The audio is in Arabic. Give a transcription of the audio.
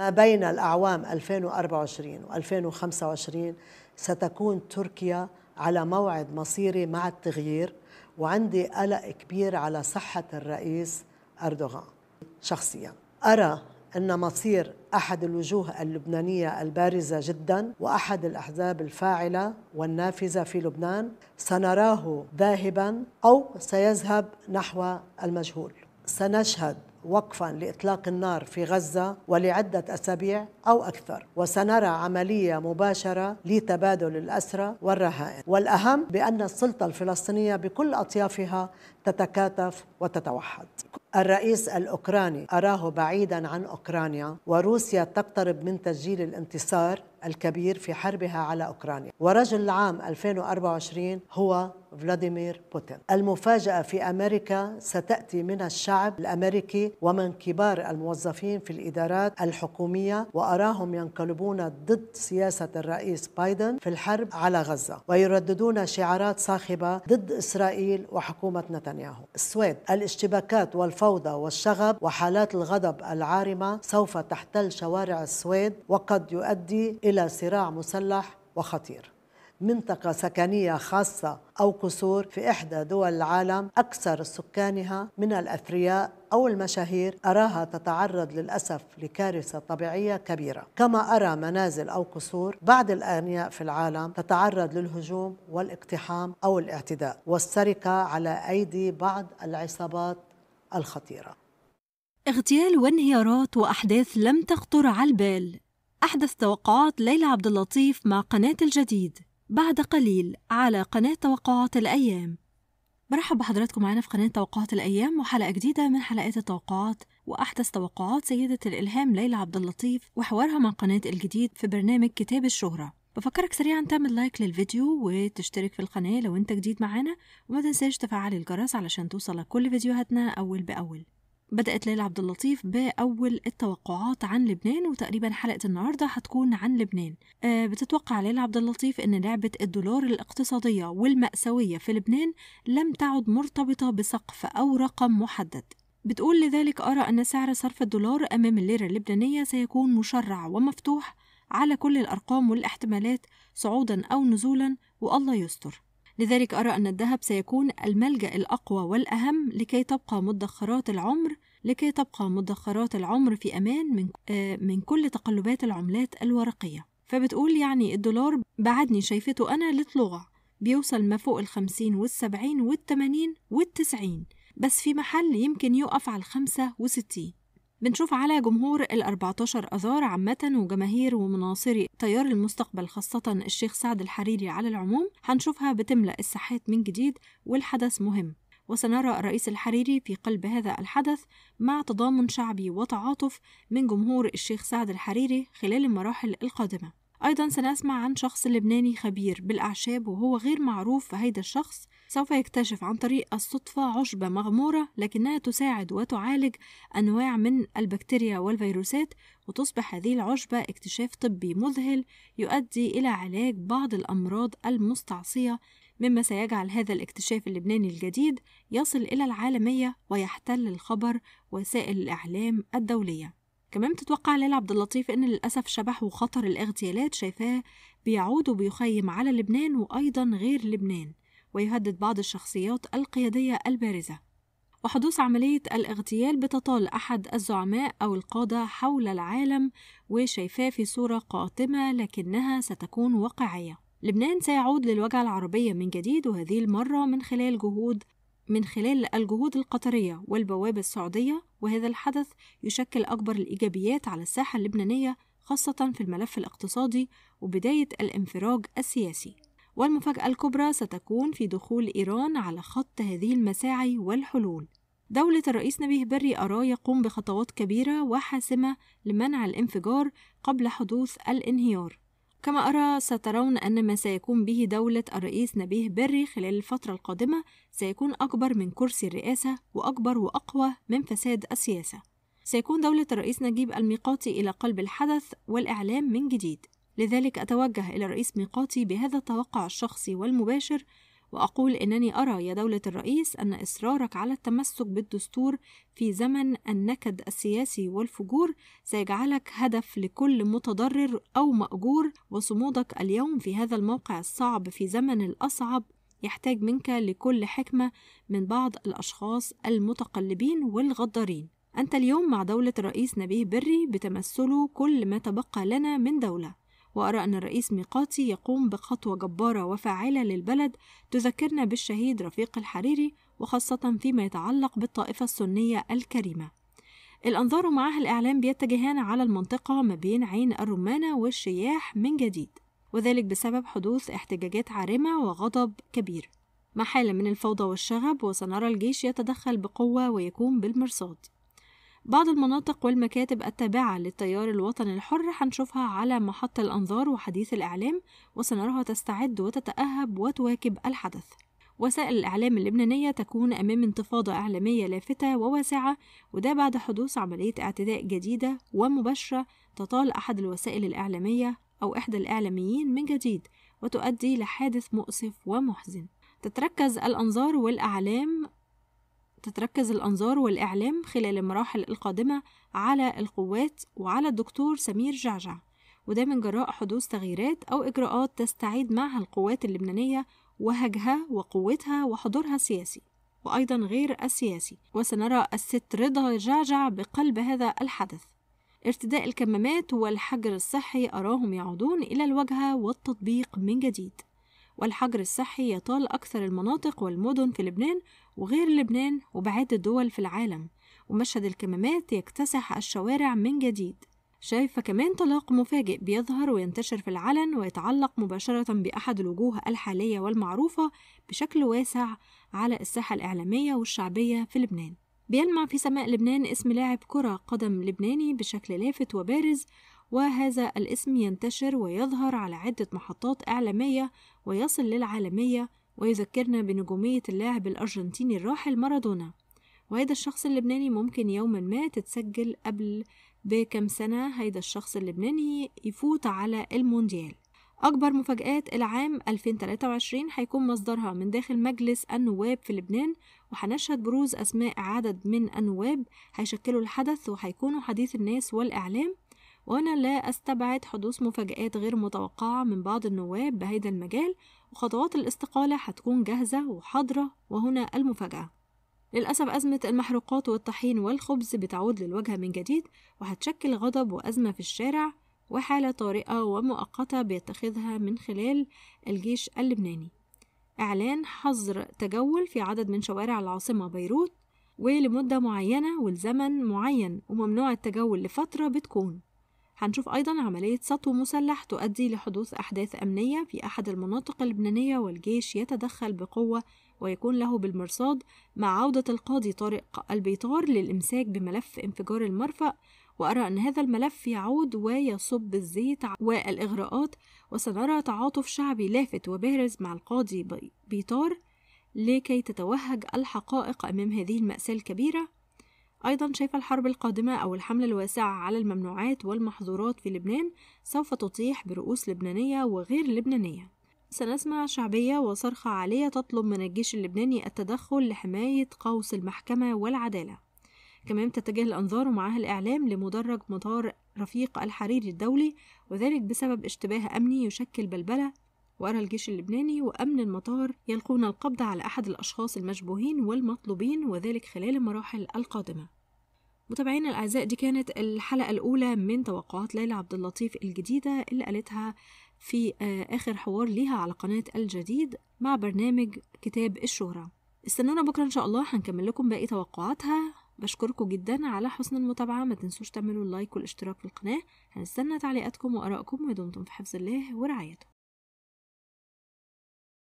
ما بين الأعوام 2024 و 2025 ستكون تركيا على موعد مصيري مع التغيير وعندي قلق كبير على صحة الرئيس أردوغان شخصيا أرى أن مصير أحد الوجوه اللبنانية البارزة جدا وأحد الأحزاب الفاعلة والنافذة في لبنان سنراه ذاهبا أو سيذهب نحو المجهول سنشهد وقفا لاطلاق النار في غزه ولعده اسابيع او اكثر وسنرى عمليه مباشره لتبادل الاسرى والرهائن والاهم بان السلطه الفلسطينيه بكل اطيافها تتكاتف وتتوحد الرئيس الاوكراني اراه بعيدا عن اوكرانيا وروسيا تقترب من تسجيل الانتصار الكبير في حربها على أوكرانيا ورجل العام 2024 هو فلاديمير بوتين المفاجأة في أمريكا ستأتي من الشعب الأمريكي ومن كبار الموظفين في الإدارات الحكومية وأراهم ينقلبون ضد سياسة الرئيس بايدن في الحرب على غزة ويرددون شعارات صاخبة ضد إسرائيل وحكومة نتنياهو السويد الاشتباكات والفوضى والشغب وحالات الغضب العارمة سوف تحتل شوارع السويد وقد يؤدي الى صراع مسلح وخطير منطقة سكنية خاصة أو قصور في إحدى دول العالم أكثر سكانها من الأثرياء أو المشاهير أراها تتعرض للأسف لكارثة طبيعية كبيرة كما أرى منازل أو قصور بعض الأغنياء في العالم تتعرض للهجوم والاقتحام أو الاعتداء والسرقة على أيدي بعض العصابات الخطيرة اغتيال وانهيارات وأحداث لم تخطر على البال أحدث توقعات ليلى عبد اللطيف مع قناة الجديد بعد قليل على قناة توقعات الأيام برحب بحضراتكم معنا في قناة توقعات الأيام وحلقة جديدة من حلقات التوقعات وأحدث توقعات سيدة الإلهام ليلى عبد اللطيف وحوارها مع قناة الجديد في برنامج كتاب الشهرة بفكرك سريعا تعمل لايك للفيديو وتشترك في القناة لو أنت جديد معانا وما تنساش تفعل الجرس علشان توصلك كل فيديوهاتنا أول بأول بدأت ليلى عبد اللطيف بأول التوقعات عن لبنان وتقريبا حلقة النهاردة هتكون عن لبنان أه بتتوقع ليلى عبد اللطيف أن لعبة الدولار الاقتصادية والمأساوية في لبنان لم تعد مرتبطة بسقف أو رقم محدد بتقول لذلك أرى أن سعر صرف الدولار أمام الليرة اللبنانية سيكون مشرع ومفتوح على كل الأرقام والاحتمالات صعودا أو نزولا والله يستر لذلك أرى أن الذهب سيكون الملجأ الأقوى والأهم لكي تبقى مدخرات العمر لكي تبقى مدخرات العمر في أمان من, آه، من كل تقلبات العملات الورقية فبتقول يعني الدولار بعدني شايفته أنا لطلوع بيوصل ما فوق الخمسين والسبعين والثمانين والتسعين بس في محل يمكن يقف على الخمسة وستين بنشوف على جمهور ال 14 اذار عامه وجماهير ومناصري تيار المستقبل خاصه الشيخ سعد الحريري على العموم هنشوفها بتملا الساحات من جديد والحدث مهم وسنرى الرئيس الحريري في قلب هذا الحدث مع تضامن شعبي وتعاطف من جمهور الشيخ سعد الحريري خلال المراحل القادمه أيضا سنسمع عن شخص لبناني خبير بالأعشاب وهو غير معروف فهيدا الشخص سوف يكتشف عن طريق الصدفة عشبة مغمورة لكنها تساعد وتعالج أنواع من البكتيريا والفيروسات وتصبح هذه العشبة اكتشاف طبي مذهل يؤدي إلى علاج بعض الأمراض المستعصية مما سيجعل هذا الاكتشاف اللبناني الجديد يصل إلى العالمية ويحتل الخبر وسائل الإعلام الدولية كمان بتتوقع ليلى عبد اللطيف ان للاسف شبح وخطر الاغتيالات شايفاه بيعود وبيخيم على لبنان وايضا غير لبنان ويهدد بعض الشخصيات القياديه البارزه وحدوث عمليه الاغتيال بتطال احد الزعماء او القاده حول العالم وشايفاه في صوره قاتمه لكنها ستكون واقعيه لبنان سيعود للوجع العربيه من جديد وهذه المره من خلال جهود من خلال الجهود القطرية والبوابة السعودية وهذا الحدث يشكل أكبر الإيجابيات على الساحة اللبنانية خاصة في الملف الاقتصادي وبداية الانفراج السياسي والمفاجأة الكبرى ستكون في دخول إيران على خط هذه المساعي والحلول دولة الرئيس نبيه بري أراه يقوم بخطوات كبيرة وحاسمة لمنع الانفجار قبل حدوث الانهيار كما أرى سترون أن ما سيكون به دولة الرئيس نبيه بري خلال الفترة القادمة سيكون أكبر من كرسي الرئاسة وأكبر وأقوى من فساد السياسة. سيكون دولة الرئيس نجيب الميقاتي إلى قلب الحدث والإعلام من جديد. لذلك أتوجه إلى الرئيس ميقاتي بهذا التوقع الشخصي والمباشر وأقول إنني أرى يا دولة الرئيس أن إصرارك على التمسك بالدستور في زمن النكد السياسي والفجور سيجعلك هدف لكل متضرر أو مأجور وصمودك اليوم في هذا الموقع الصعب في زمن الأصعب يحتاج منك لكل حكمة من بعض الأشخاص المتقلبين والغدارين أنت اليوم مع دولة الرئيس نبيه بري بتمثله كل ما تبقى لنا من دولة وأرى أن الرئيس ميقاتي يقوم بخطوة جبارة وفاعلة للبلد تذكرنا بالشهيد رفيق الحريري وخاصة فيما يتعلق بالطائفة السنية الكريمة الأنظار معها الإعلام بيتجهان على المنطقة ما بين عين الرمانة والشياح من جديد وذلك بسبب حدوث احتجاجات عارمة وغضب كبير محالة من الفوضى والشغب وسنرى الجيش يتدخل بقوة ويكون بالمرصاد بعض المناطق والمكاتب التابعة للتيار الوطني الحر هنشوفها على محطة الأنظار وحديث الإعلام وسنراها تستعد وتتأهب وتواكب الحدث وسائل الإعلام اللبنانية تكون أمام انتفاضة إعلامية لافتة وواسعة وده بعد حدوث عملية اعتداء جديدة ومباشرة تطال أحد الوسائل الإعلامية أو إحدى الإعلاميين من جديد وتؤدي لحادث مؤسف ومحزن تتركز الأنظار والأعلام تتركز الأنظار والإعلام خلال المراحل القادمة على القوات وعلى الدكتور سمير جعجع وده من جراء حدوث تغييرات أو إجراءات تستعيد معها القوات اللبنانية وهجها وقوتها وحضورها السياسي وأيضا غير السياسي وسنرى الست رضا جعجع بقلب هذا الحدث ارتداء الكمامات والحجر الصحي أراهم يعودون إلى الواجهة والتطبيق من جديد والحجر الصحي يطال أكثر المناطق والمدن في لبنان وغير لبنان وبعاد الدول في العالم ومشهد الكمامات يكتسح الشوارع من جديد شايفة كمان طلاق مفاجئ بيظهر وينتشر في العلن ويتعلق مباشرة بأحد الوجوه الحالية والمعروفة بشكل واسع على الساحة الإعلامية والشعبية في لبنان بيلمع في سماء لبنان اسم لاعب كرة قدم لبناني بشكل لافت وبارز وهذا الاسم ينتشر ويظهر على عدة محطات إعلامية ويصل للعالمية ويذكرنا بنجومية اللاعب الأرجنتيني الراحل مارادونا وهذا الشخص اللبناني ممكن يوما ما تتسجل قبل بكم سنة هيدا الشخص اللبناني يفوت على المونديال أكبر مفاجآت العام 2023 هيكون مصدرها من داخل مجلس النواب في لبنان وهنشهد بروز أسماء عدد من النواب هيشكلوا الحدث وهيكونوا حديث الناس والإعلام وأنا لا أستبعد حدوث مفاجآت غير متوقعة من بعض النواب بهذا المجال وخطوات الاستقالة هتكون جاهزة وحاضرة وهنا المفاجأة للأسف أزمة المحروقات والطحين والخبز بتعود للوجهة من جديد وهتشكل غضب وأزمة في الشارع وحالة طارئة ومؤقتة بيتخذها من خلال الجيش اللبناني إعلان حظر تجول في عدد من شوارع العاصمة بيروت ولمدة معينة ولزمن معين وممنوع التجول لفترة بتكون هنشوف أيضا عملية سطو مسلح تؤدي لحدوث أحداث أمنية في أحد المناطق اللبنانية والجيش يتدخل بقوة ويكون له بالمرصاد مع عودة القاضي طارق البيطار للإمساك بملف انفجار المرفأ وأرى أن هذا الملف يعود ويصب الزيت والإغراءات وسنرى تعاطف شعبي لافت وبارز مع القاضي بيطار لكي تتوهج الحقائق أمام هذه المأساة الكبيرة أيضا شايف الحرب القادمة أو الحملة الواسعة على الممنوعات والمحظورات في لبنان سوف تطيح برؤوس لبنانية وغير لبنانية سنسمع شعبية وصرخة عالية تطلب من الجيش اللبناني التدخل لحماية قوس المحكمة والعدالة كمان تتجه الأنظار ومعها الإعلام لمدرج مطار رفيق الحريري الدولي وذلك بسبب اشتباه أمني يشكل بلبلة وأرى الجيش اللبناني وأمن المطار يلقون القبض على أحد الأشخاص المشبوهين والمطلوبين وذلك خلال المراحل القادمة متابعينا الأعزاء دي كانت الحلقة الأولى من توقعات ليلى عبد اللطيف الجديدة اللي قالتها في آه، آخر حوار ليها على قناة الجديد مع برنامج كتاب الشهرة استنونا بكرة إن شاء الله هنكمل لكم باقي توقعاتها بشكركم جدا على حسن المتابعة ما تنسوش تعملوا اللايك والاشتراك في القناة هنستنى تعليقاتكم وأراءكم ودمتم في حفظ الله ورعايته